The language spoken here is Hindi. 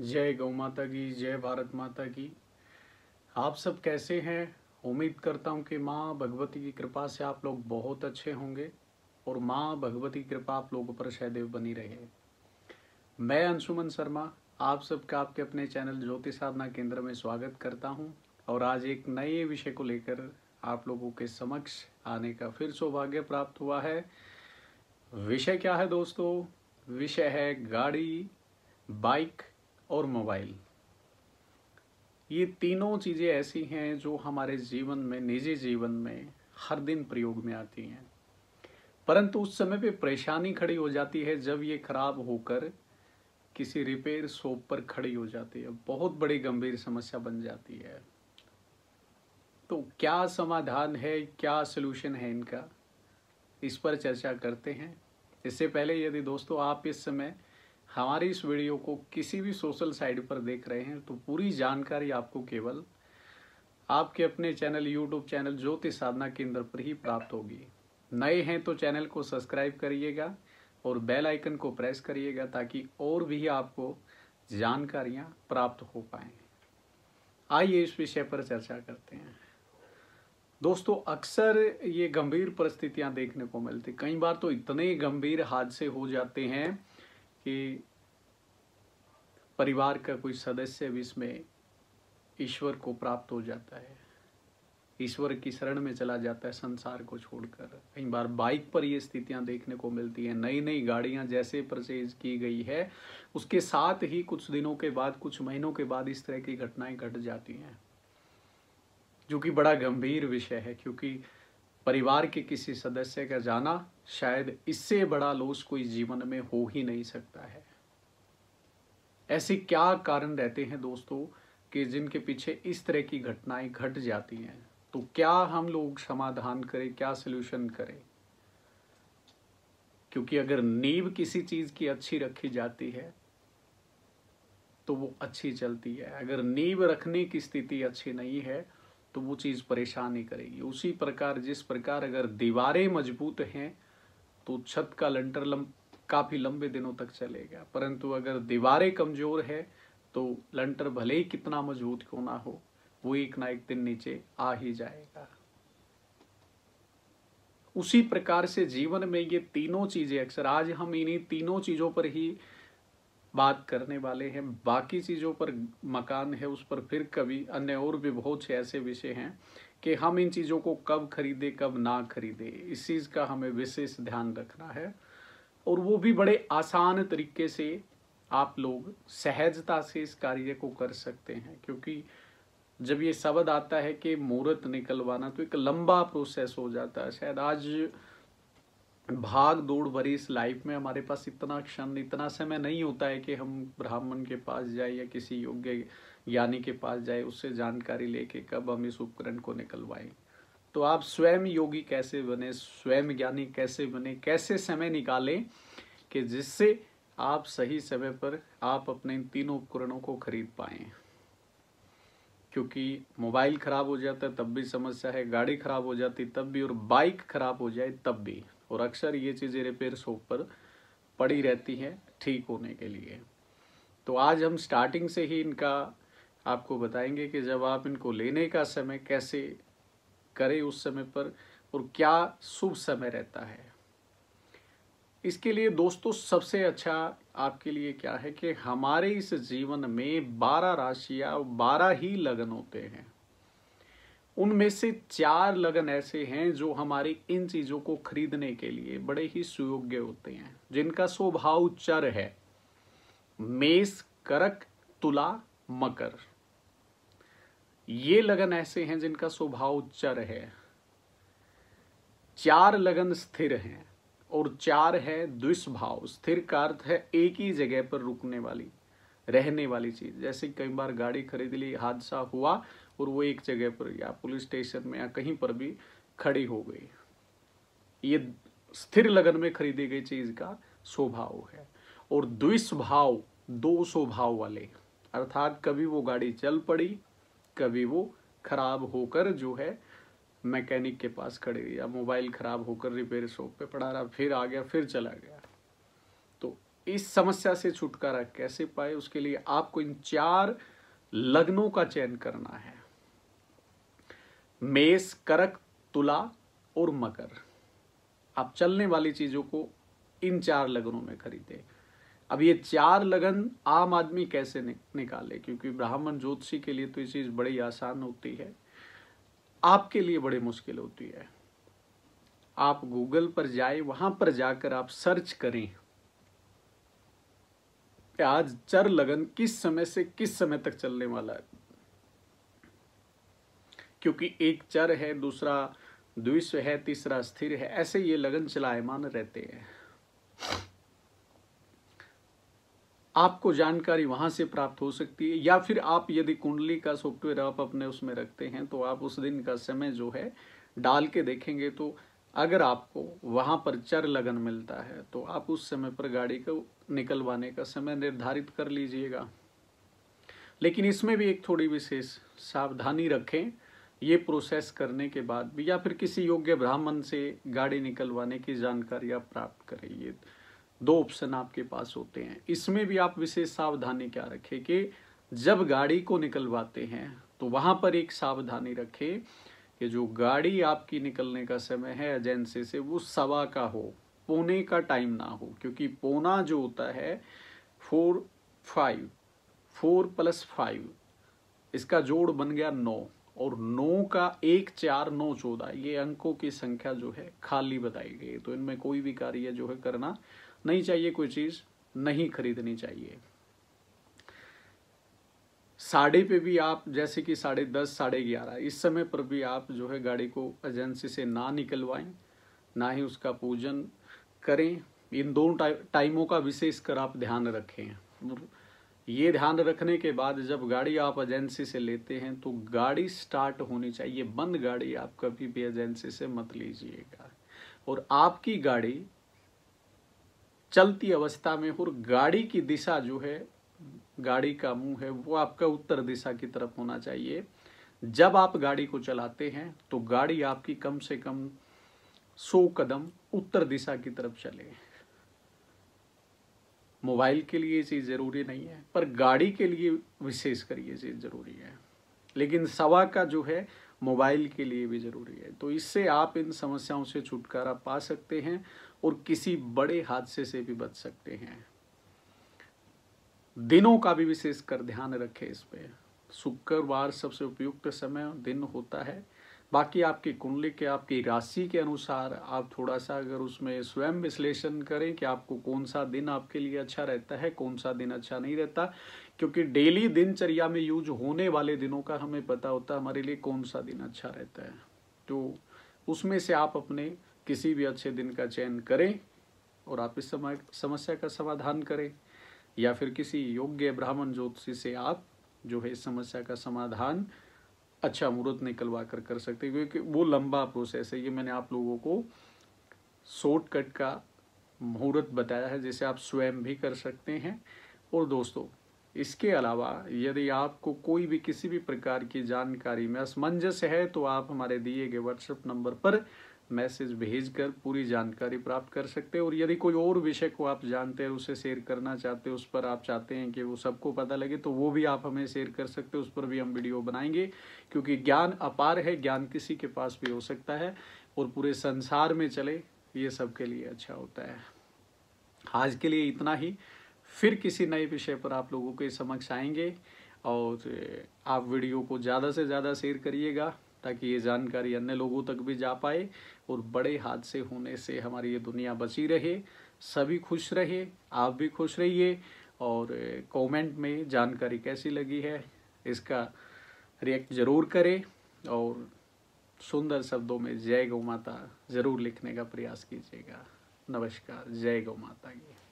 जय गौ माता की जय भारत माता की आप सब कैसे हैं उम्मीद करता हूं कि माँ भगवती की कृपा से आप लोग बहुत अच्छे होंगे और माँ भगवती की कृपा आप लोगों पर सहदेव बनी रहे मैं अंशुमन शर्मा आप सबका आपके अपने चैनल ज्योति साधना केंद्र में स्वागत करता हूँ और आज एक नए विषय को लेकर आप लोगों के समक्ष आने का फिर सौभाग्य प्राप्त हुआ है विषय क्या है दोस्तों विषय है गाड़ी बाइक और मोबाइल ये तीनों चीज़ें ऐसी हैं जो हमारे जीवन में निजी जीवन में हर दिन प्रयोग में आती हैं परंतु उस समय पे परेशानी खड़ी हो जाती है जब ये खराब होकर किसी रिपेयर शॉप पर खड़ी हो जाती है बहुत बड़ी गंभीर समस्या बन जाती है तो क्या समाधान है क्या सोल्यूशन है इनका इस पर चर्चा करते हैं इससे पहले यदि दोस्तों आप इस समय हमारी इस वीडियो को किसी भी सोशल साइट पर देख रहे हैं तो पूरी जानकारी आपको केवल आपके अपने channel YouTube channel Jyoti Sadhana Kendra पर ही प्राप्त होगी नए हैं तो चैनल को सब्सक्राइब करिएगा और बेल आइकन को प्रेस करिएगा ताकि और भी आपको जानकारियां प्राप्त हो पाए आइए इस विषय पर चर्चा करते हैं दोस्तों अक्सर ये गंभीर परिस्थितियां देखने को मिलती कई बार तो इतने गंभीर हादसे हो जाते हैं कि परिवार का कोई सदस्य भी इसमें ईश्वर को प्राप्त हो जाता है ईश्वर की शरण में चला जाता है संसार को छोड़कर कई बार बाइक पर ये स्थितियां देखने को मिलती हैं नई नई गाड़ियां जैसे परचेज की गई है उसके साथ ही कुछ दिनों के बाद कुछ महीनों के बाद इस तरह की घटनाएं घट जाती हैं जो कि बड़ा गंभीर विषय है क्योंकि परिवार के किसी सदस्य का जाना शायद इससे बड़ा लोस कोई जीवन में हो ही नहीं सकता है ऐसे क्या कारण रहते हैं दोस्तों कि जिनके पीछे इस तरह की घटनाएं घट जाती हैं तो क्या हम लोग समाधान करें क्या सलूशन करें क्योंकि अगर नींव किसी चीज की अच्छी रखी जाती है तो वो अच्छी चलती है अगर नींव रखने की स्थिति अच्छी नहीं है तो वो चीज़ परेशान नहीं करेगी उसी प्रकार जिस प्रकार अगर दीवारें मजबूत हैं तो छत का लंटर लम काफ़ी लंबे दिनों तक चलेगा परंतु अगर दीवारें कमज़ोर है तो लंटर भले ही कितना मजबूत क्यों ना हो वो एक ना एक दिन नीचे आ ही जाएगा उसी प्रकार से जीवन में ये तीनों चीज़ें अक्सर आज हम इन्हीं तीनों चीज़ों पर ही बात करने वाले हैं बाकी चीज़ों पर मकान है उस पर फिर कभी अन्य और भी बहुत से ऐसे विषय हैं कि हम इन चीज़ों को कब खरीदें कब ना खरीदें इस चीज़ का हमें विशेष ध्यान रखना है और वो भी बड़े आसान तरीके से आप लोग सहजता से इस कार्य को कर सकते हैं क्योंकि जब ये शब्द आता है कि मुहूर्त निकलवाना तो एक लंबा प्रोसेस हो जाता है शायद आज भाग दौड़ भरी इस लाइफ में हमारे पास इतना क्षण इतना समय नहीं होता है कि हम ब्राह्मण के पास जाए या किसी योग्य ज्ञानी के पास जाए उससे जानकारी लेके कब हम इस उपकरण को निकलवाएं तो आप स्वयं योगी कैसे बने स्वयं ज्ञानी कैसे बने कैसे समय निकालें कि जिससे आप सही समय पर आप अपने इन तीनों उपकरणों को खरीद पाए क्योंकि मोबाइल ख़राब हो जाता है तब भी समस्या है गाड़ी ख़राब हो जाती तब भी और बाइक ख़राब हो जाए तब भी और अक्सर ये चीज़ें रिपेयर शॉप पर पड़ी रहती हैं ठीक होने के लिए तो आज हम स्टार्टिंग से ही इनका आपको बताएंगे कि जब आप इनको लेने का समय कैसे करें उस समय पर और क्या शुभ समय रहता है इसके लिए दोस्तों सबसे अच्छा आपके लिए क्या है कि हमारे इस जीवन में बारह राशियां बारह ही लगन होते हैं उनमें से चार लगन ऐसे हैं जो हमारे इन चीज़ों को खरीदने के लिए बड़े ही सुयोग्य होते हैं जिनका स्वभाव चर है मेष करक तुला मकर ये लगन ऐसे हैं जिनका स्वभाव चर है चार लगन स्थिर हैं और चार है द्विस्वभाव स्थिर का अर्थ है एक ही जगह पर रुकने वाली रहने वाली चीज जैसे कई बार गाड़ी खरीद ली हादसा हुआ और वो एक जगह पर या पुलिस स्टेशन में या कहीं पर भी खड़ी हो गई ये स्थिर लगन में खरीदी गई चीज का स्वभाव है और द्विस्वभाव दो स्वभाव वाले अर्थात कभी वो गाड़ी चल पड़ी कभी वो खराब होकर जो है मैकेनिक के पास खड़ी या मोबाइल खराब होकर रिपेयर शॉप पे पड़ा रहा फिर आ गया फिर चला गया तो इस समस्या से छुटकारा कैसे पाए उसके लिए आपको इन चार लग्नों का चयन करना है मेष करक तुला और मकर आप चलने वाली चीज़ों को इन चार लगनों में खरीदे अब ये चार लगन आम आदमी कैसे निकाले क्योंकि ब्राह्मण ज्योतिषी के लिए तो ये चीज़ बड़ी आसान होती है आपके लिए बड़ी मुश्किल होती है आप गूगल पर जाए वहां पर जाकर आप सर्च करें आज चर लगन किस समय से किस समय तक चलने वाला है क्योंकि एक चर है दूसरा द्विश्व है तीसरा स्थिर है ऐसे ये लगन चलायमान रहते हैं आपको जानकारी वहां से प्राप्त हो सकती है या फिर आप यदि कुंडली का सॉफ्टवेयर आप अपने उसमें रखते हैं तो आप उस दिन का समय जो है डाल के देखेंगे तो अगर आपको वहां पर चर लगन मिलता है तो आप उस समय पर गाड़ी को निकलवाने का समय निर्धारित कर लीजिएगा लेकिन इसमें भी एक थोड़ी विशेष सावधानी रखें ये प्रोसेस करने के बाद भी या फिर किसी योग्य ब्राह्मण से गाड़ी निकलवाने की जानकारी आप प्राप्त करें ये दो ऑप्शन आपके पास होते हैं इसमें भी आप विशेष सावधानी क्या रखें कि जब गाड़ी को निकलवाते हैं तो वहाँ पर एक सावधानी रखें कि जो गाड़ी आपकी निकलने का समय है एजेंसी से वो सवा का हो पौने का टाइम ना हो क्योंकि पौना जो होता है four five four plus five इसका जोड़ बन गया नौ और नौ का एक चार नौ चौदह ये अंकों की संख्या जो है खाली बताई गई तो इनमें कोई भी कार्य जो है करना नहीं चाहिए कोई चीज नहीं खरीदनी चाहिए साढ़े पे भी आप जैसे कि साढ़े दस साढ़े ग्यारह इस समय पर भी आप जो है गाड़ी को एजेंसी से ना निकलवाएं ना ही उसका पूजन करें इन दोनों टाइमों का विशेष कर आप ध्यान रखें ये ध्यान रखने के बाद जब गाड़ी आप एजेंसी से लेते हैं तो गाड़ी स्टार्ट होनी चाहिए बंद गाड़ी आप कभी भी एजेंसी से मत लीजिएगा और आपकी गाड़ी चलती अवस्था में और गाड़ी की दिशा जो है गाड़ी का मुंह है वो आपका उत्तर दिशा की तरफ होना चाहिए जब आप गाड़ी को चलाते हैं तो गाड़ी आपकी कम से कम सौ कदम उत्तर दिशा की तरफ चले मोबाइल के लिए ये चीज़ ज़रूरी नहीं है पर गाड़ी के लिए विशेष कर ये चीज़ ज़रूरी है लेकिन सवा का जो है मोबाइल के लिए भी ज़रूरी है तो इससे आप इन समस्याओं से छुटकारा पा सकते हैं और किसी बड़े हादसे से भी बच सकते हैं दिनों का भी विशेष कर ध्यान रखें इस पर शुक्रवार सबसे उपयुक्त समय दिन होता है बाकी आपकी कुंडली के आपकी राशि के अनुसार आप थोड़ा सा अगर उसमें स्वयं विश्लेषण करें कि आपको कौन सा दिन आपके लिए अच्छा रहता है कौन सा दिन अच्छा नहीं रहता क्योंकि डेली दिनचर्या में यूज होने वाले दिनों का हमें पता होता है हमारे लिए कौन सा दिन अच्छा रहता है तो उसमें से आप अपने किसी भी अच्छे दिन का चयन करें और आप इस समय समस्या का समाधान करें या फिर किसी योग्य ब्राह्मण ज्योतिषी से आप जो है इस समस्या का समाधान अच्छा मुहूर्त निकलवा कर कर सकते क्योंकि वो लंबा प्रोसेस है ये मैंने आप लोगों को शॉर्ट कट का मुहूर्त बताया है जिसे आप स्वयं भी कर सकते हैं और दोस्तों इसके अलावा यदि आपको कोई भी किसी भी प्रकार की जानकारी में असमंजस है तो आप हमारे दिए गए व्हाट्सएप नंबर पर मैसेज भेजकर पूरी जानकारी प्राप्त कर सकते हैं और यदि कोई और विषय को आप जानते हैं उसे शेयर करना चाहते हैं उस पर आप चाहते हैं कि वो सबको पता लगे तो वो भी आप हमें शेयर कर सकते हैं उस पर भी हम वीडियो बनाएंगे क्योंकि ज्ञान अपार है ज्ञान किसी के पास भी हो सकता है और पूरे संसार में चले ये सब के लिए अच्छा होता है आज के लिए इतना ही फिर किसी नए विषय पर आप लोगों के समक्ष आएंगे और आप वीडियो को ज़्यादा से ज़्यादा शेयर करिएगा ताकि ये जानकारी अन्य लोगों तक भी जा पाए और बड़े हादसे होने से हमारी ये दुनिया बची रहे सभी खुश रहे आप भी खुश रहिए और कमेंट में जानकारी कैसी लगी है इसका रिएक्ट ज़रूर करें और सुंदर शब्दों में जय गौ माता ज़रूर लिखने का प्रयास कीजिएगा नमस्कार जय गौ माता की